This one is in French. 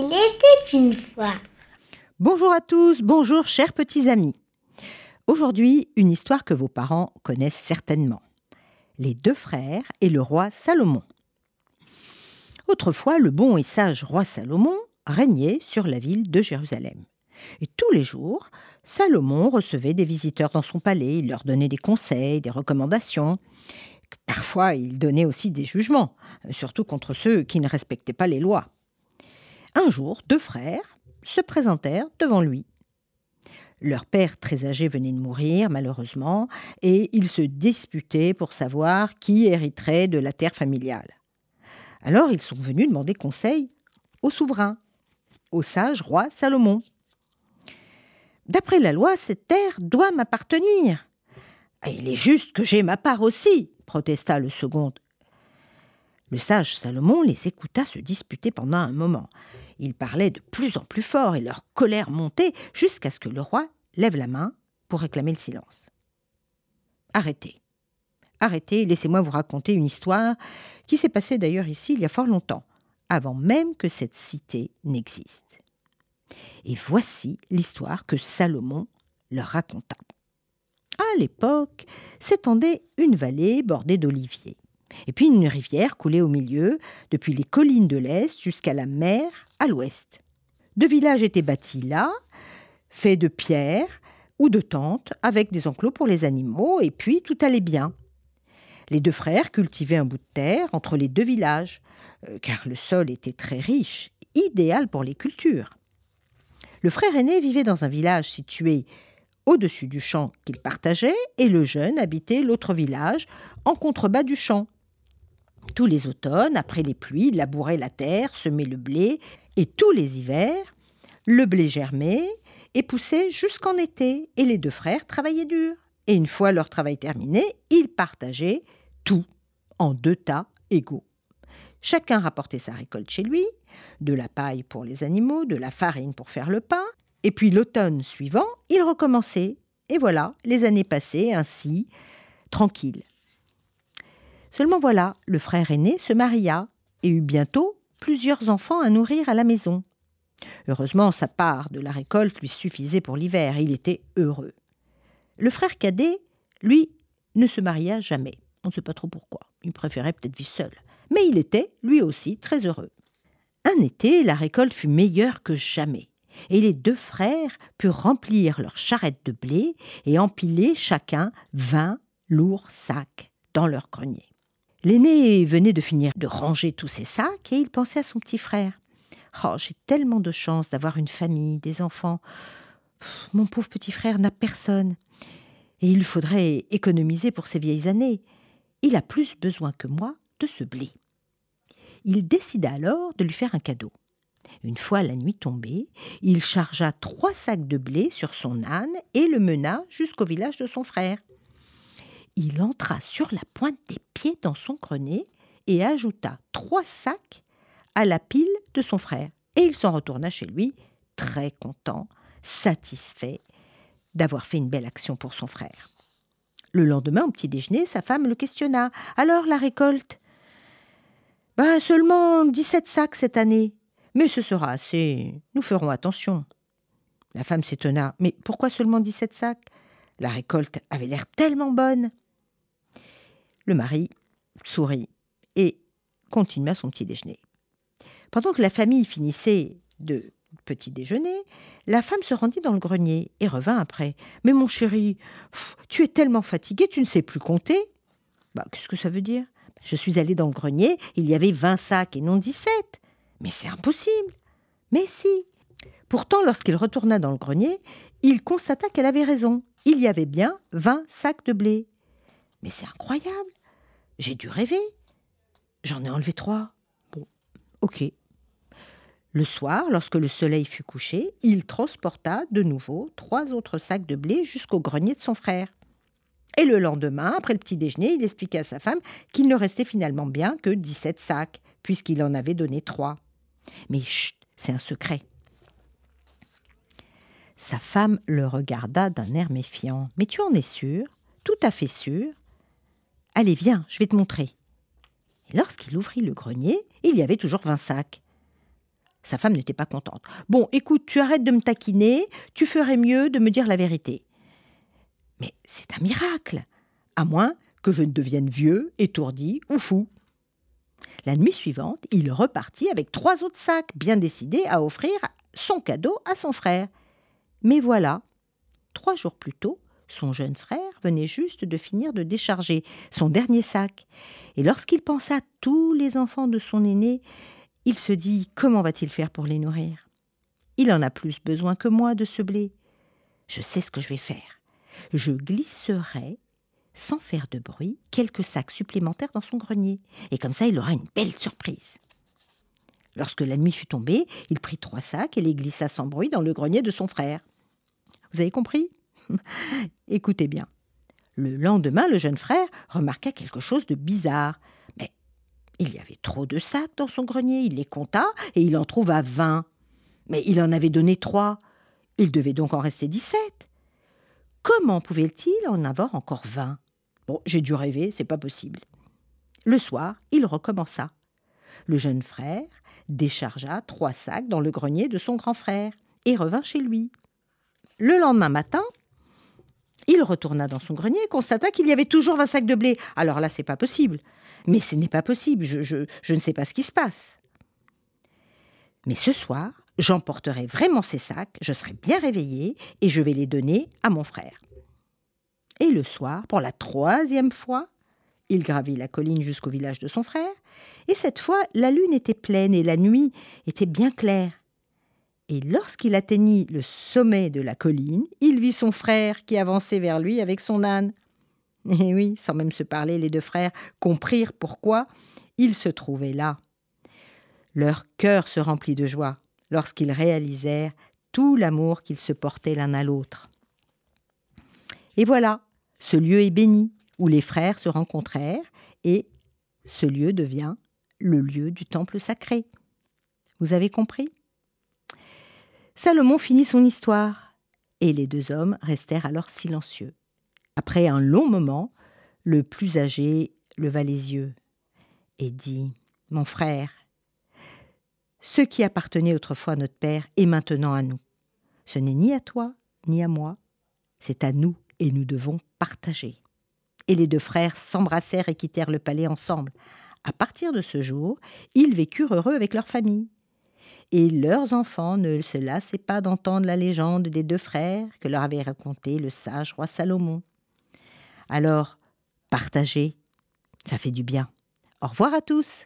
Il était une fois. Bonjour à tous, bonjour chers petits amis. Aujourd'hui, une histoire que vos parents connaissent certainement. Les deux frères et le roi Salomon. Autrefois, le bon et sage roi Salomon régnait sur la ville de Jérusalem. Et tous les jours, Salomon recevait des visiteurs dans son palais, il leur donnait des conseils, des recommandations. Parfois, il donnait aussi des jugements, surtout contre ceux qui ne respectaient pas les lois. Un jour, deux frères se présentèrent devant lui. Leur père très âgé venait de mourir, malheureusement, et ils se disputaient pour savoir qui hériterait de la terre familiale. Alors ils sont venus demander conseil au souverain, au sage roi Salomon. D'après la loi, cette terre doit m'appartenir. Il est juste que j'ai ma part aussi, protesta le second le sage Salomon les écouta se disputer pendant un moment. Ils parlaient de plus en plus fort et leur colère montait jusqu'à ce que le roi lève la main pour réclamer le silence. Arrêtez. Arrêtez, laissez-moi vous raconter une histoire qui s'est passée d'ailleurs ici il y a fort longtemps, avant même que cette cité n'existe. Et voici l'histoire que Salomon leur raconta. À l'époque s'étendait une vallée bordée d'oliviers. Et puis une rivière coulait au milieu, depuis les collines de l'Est jusqu'à la mer à l'ouest. Deux villages étaient bâtis là, faits de pierres ou de tentes, avec des enclos pour les animaux, et puis tout allait bien. Les deux frères cultivaient un bout de terre entre les deux villages, euh, car le sol était très riche, idéal pour les cultures. Le frère aîné vivait dans un village situé au-dessus du champ qu'il partageait, et le jeune habitait l'autre village en contrebas du champ, tous les automnes, après les pluies, labourer la terre, semaient le blé, et tous les hivers, le blé germait et poussait jusqu'en été, et les deux frères travaillaient dur. Et une fois leur travail terminé, ils partageaient tout en deux tas égaux. Chacun rapportait sa récolte chez lui, de la paille pour les animaux, de la farine pour faire le pain, et puis l'automne suivant, ils recommençaient. Et voilà, les années passaient ainsi, tranquilles. Seulement voilà, le frère aîné se maria et eut bientôt plusieurs enfants à nourrir à la maison. Heureusement, sa part de la récolte lui suffisait pour l'hiver il était heureux. Le frère cadet, lui, ne se maria jamais. On ne sait pas trop pourquoi. Il préférait peut-être vivre seul. Mais il était, lui aussi, très heureux. Un été, la récolte fut meilleure que jamais, et les deux frères purent remplir leurs charrettes de blé et empiler chacun vingt lourds sacs dans leur grenier. L'aîné venait de finir de ranger tous ses sacs et il pensait à son petit frère. Oh, j'ai tellement de chance d'avoir une famille, des enfants. mon pauvre petit frère n'a personne. Et il faudrait économiser pour ses vieilles années. Il a plus besoin que moi de ce blé. Il décida alors de lui faire un cadeau. Une fois la nuit tombée, il chargea trois sacs de blé sur son âne et le mena jusqu'au village de son frère. Il entra sur la pointe des dans son grenier et ajouta trois sacs à la pile de son frère. Et il s'en retourna chez lui, très content, satisfait d'avoir fait une belle action pour son frère. Le lendemain, au petit déjeuner, sa femme le questionna. Alors la récolte Ben seulement 17 sacs cette année. Mais ce sera assez. Nous ferons attention. La femme s'étonna. Mais pourquoi seulement 17 sacs La récolte avait l'air tellement bonne. Le mari sourit et continua son petit déjeuner. Pendant que la famille finissait de petit déjeuner, la femme se rendit dans le grenier et revint après. Mais mon chéri, tu es tellement fatigué, tu ne sais plus compter. Bah, qu'est-ce que ça veut dire Je suis allée dans le grenier, il y avait 20 sacs et non 17. Mais c'est impossible. Mais si. Pourtant, lorsqu'il retourna dans le grenier, il constata qu'elle avait raison. Il y avait bien 20 sacs de blé. Mais c'est incroyable. J'ai dû rêver. J'en ai enlevé trois. Bon, ok. Le soir, lorsque le soleil fut couché, il transporta de nouveau trois autres sacs de blé jusqu'au grenier de son frère. Et le lendemain, après le petit déjeuner, il expliqua à sa femme qu'il ne restait finalement bien que 17 sacs, puisqu'il en avait donné trois. Mais chut, c'est un secret. Sa femme le regarda d'un air méfiant. Mais tu en es sûr Tout à fait sûr Allez, viens, je vais te montrer. lorsqu'il ouvrit le grenier, il y avait toujours vingt sacs. Sa femme n'était pas contente. Bon, écoute, tu arrêtes de me taquiner, tu ferais mieux de me dire la vérité. Mais c'est un miracle, à moins que je ne devienne vieux, étourdi ou fou. La nuit suivante, il repartit avec trois autres sacs, bien décidé à offrir son cadeau à son frère. Mais voilà, trois jours plus tôt, son jeune frère venait juste de finir de décharger son dernier sac. Et lorsqu'il pensa à tous les enfants de son aîné, il se dit comment va-t-il faire pour les nourrir Il en a plus besoin que moi de ce blé. Je sais ce que je vais faire. Je glisserai, sans faire de bruit, quelques sacs supplémentaires dans son grenier, et comme ça il aura une belle surprise. Lorsque la nuit fut tombée, il prit trois sacs et les glissa sans bruit dans le grenier de son frère. Vous avez compris Écoutez bien. Le lendemain, le jeune frère remarqua quelque chose de bizarre. Mais il y avait trop de sacs dans son grenier. Il les compta et il en trouva vingt. Mais il en avait donné trois. Il devait donc en rester dix-sept. Comment pouvait-il en avoir encore vingt Bon, j'ai dû rêver, c'est pas possible. Le soir, il recommença. Le jeune frère déchargea trois sacs dans le grenier de son grand frère et revint chez lui. Le lendemain matin, il retourna dans son grenier et constata qu'il y avait toujours vingt sacs de blé. Alors là, c'est pas possible. Mais ce n'est pas possible, je, je, je ne sais pas ce qui se passe. Mais ce soir, j'emporterai vraiment ces sacs, je serai bien réveillé et je vais les donner à mon frère. Et le soir, pour la troisième fois, il gravit la colline jusqu'au village de son frère, et cette fois la lune était pleine et la nuit était bien claire. Et lorsqu'il atteignit le sommet de la colline, il vit son frère qui avançait vers lui avec son âne. Et oui, sans même se parler, les deux frères comprirent pourquoi ils se trouvaient là. Leur cœur se remplit de joie lorsqu'ils réalisèrent tout l'amour qu'ils se portaient l'un à l'autre. Et voilà, ce lieu est béni, où les frères se rencontrèrent, et ce lieu devient le lieu du temple sacré. Vous avez compris Salomon finit son histoire, et les deux hommes restèrent alors silencieux. Après un long moment, le plus âgé leva les yeux et dit Mon frère, ce qui appartenait autrefois à notre Père est maintenant à nous. Ce n'est ni à toi, ni à moi, c'est à nous, et nous devons partager. Et les deux frères s'embrassèrent et quittèrent le palais ensemble. À partir de ce jour, ils vécurent heureux avec leur famille et leurs enfants ne se lassaient pas d'entendre la légende des deux frères que leur avait raconté le sage roi Salomon. Alors, partagez, ça fait du bien. Au revoir à tous.